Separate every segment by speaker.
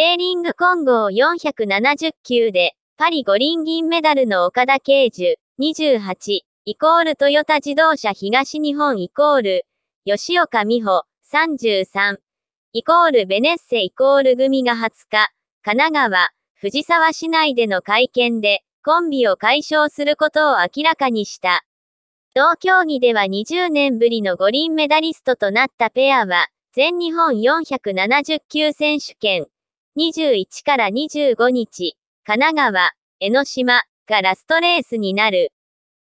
Speaker 1: セーリング混合470級で、パリ五輪銀メダルの岡田慶樹、28、イコールトヨタ自動車東日本イコール、吉岡美穂、33、イコールベネッセイコール組が20日、神奈川、藤沢市内での会見で、コンビを解消することを明らかにした。同競技では20年ぶりの五輪メダリストとなったペアは、全日本470級選手権、21から25日、神奈川、江ノ島がラストレースになる。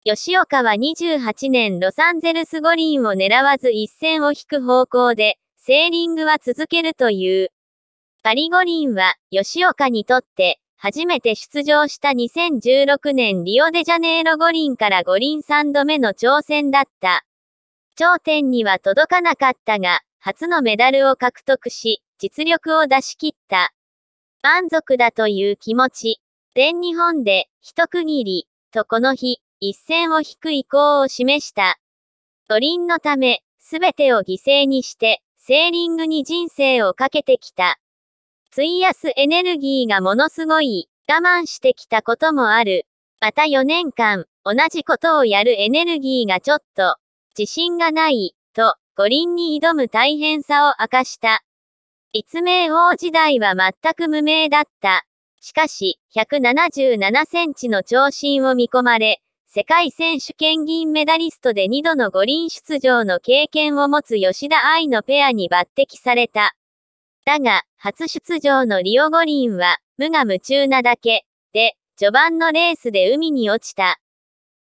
Speaker 1: 吉岡は28年ロサンゼルス五輪を狙わず一線を引く方向で、セーリングは続けるという。パリ五輪は、吉岡にとって、初めて出場した2016年リオデジャネイロ五輪から五輪3度目の挑戦だった。頂点には届かなかったが、初のメダルを獲得し、実力を出し切った。満足だという気持ち。全日本で、一区切り、とこの日、一線を引く意向を示した。五輪のため、すべてを犠牲にして、セーリングに人生をかけてきた。費やすエネルギーがものすごい、我慢してきたこともある。また4年間、同じことをやるエネルギーがちょっと、自信がない、と、五輪に挑む大変さを明かした。立命王時代は全く無名だった。しかし、177センチの長身を見込まれ、世界選手権銀メダリストで2度の五輪出場の経験を持つ吉田愛のペアに抜擢された。だが、初出場のリオ五輪は、無我夢中なだけ、で、序盤のレースで海に落ちた。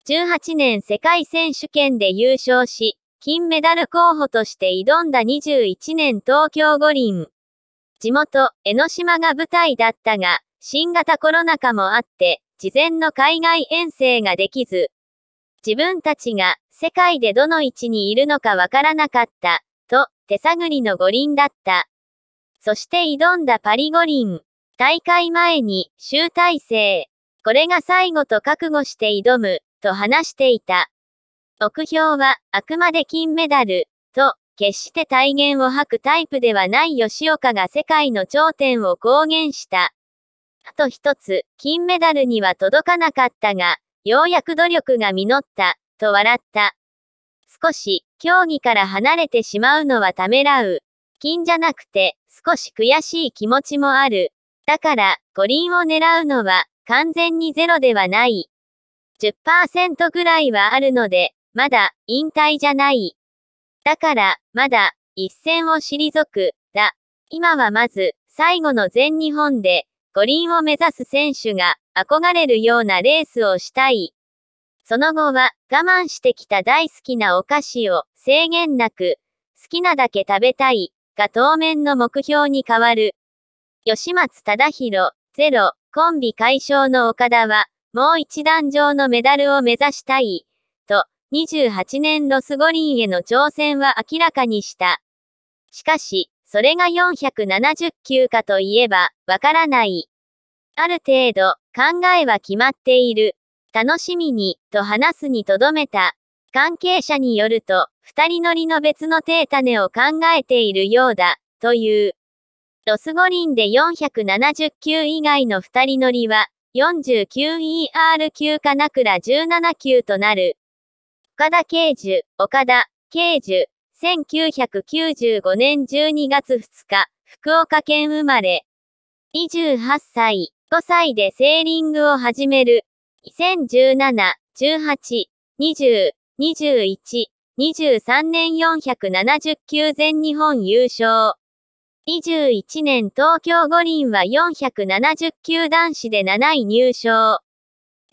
Speaker 1: 18年世界選手権で優勝し、金メダル候補として挑んだ21年東京五輪。地元、江ノ島が舞台だったが、新型コロナ禍もあって、事前の海外遠征ができず、自分たちが世界でどの位置にいるのかわからなかった、と手探りの五輪だった。そして挑んだパリ五輪。大会前に集大成。これが最後と覚悟して挑む、と話していた。目標は、あくまで金メダル、と、決して体言を吐くタイプではない吉岡が世界の頂点を公言した。あと一つ、金メダルには届かなかったが、ようやく努力が実った、と笑った。少し、競技から離れてしまうのはためらう。金じゃなくて、少し悔しい気持ちもある。だから、五輪を狙うのは、完全にゼロではない。10%ぐらいはあるので、まだ、引退じゃない。だから、まだ、一線を退く、だ。今はまず、最後の全日本で、五輪を目指す選手が、憧れるようなレースをしたい。その後は、我慢してきた大好きなお菓子を、制限なく、好きなだけ食べたい、が当面の目標に変わる。吉松忠宏、ゼロ、コンビ解消の岡田は、もう一段上のメダルを目指したい。28年ロス五輪への挑戦は明らかにした。しかし、それが470球かといえば、わからない。ある程度、考えは決まっている。楽しみに、と話すにとどめた。関係者によると、二人乗りの別の手種を考えているようだ、という。ロス五輪で470球以外の二人乗りは、49ER 級かなくら17級となる。岡田慶樹、岡田慶樹、1995年12月2日、福岡県生まれ。28歳、5歳でセーリングを始める。2017、18、20、21、23年470級全日本優勝。21年東京五輪は470級男子で7位入賞。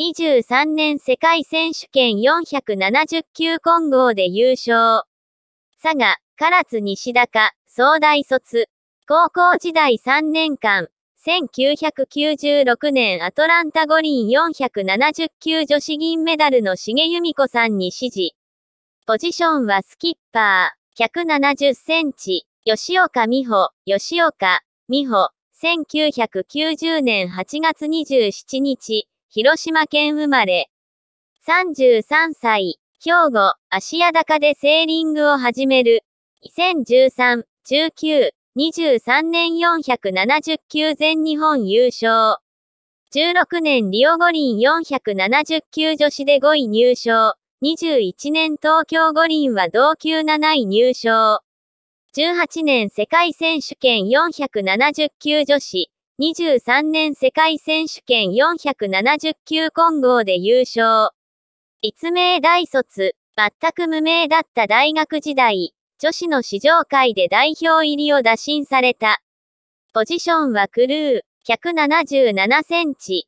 Speaker 1: 2 3年世界選手権479混合で優勝。佐賀、唐津西高、総大卒。高校時代3年間、1996年アトランタ五輪470級女子銀メダルの重由美子さんに指示。ポジションはスキッパー、170センチ、吉岡美穂、吉岡、美穂、1990年8月27日、広島県生まれ。33歳、兵庫、芦屋高でセーリングを始める。2013、19、23年470級全日本優勝。16年リオ五輪470級女子で5位入賞。21年東京五輪は同級7位入賞。18年世界選手権470級女子。2 3年世界選手権479混合で優勝。立命大卒、全く無名だった大学時代、女子の試乗会で代表入りを打診された。ポジションはクルー、177センチ。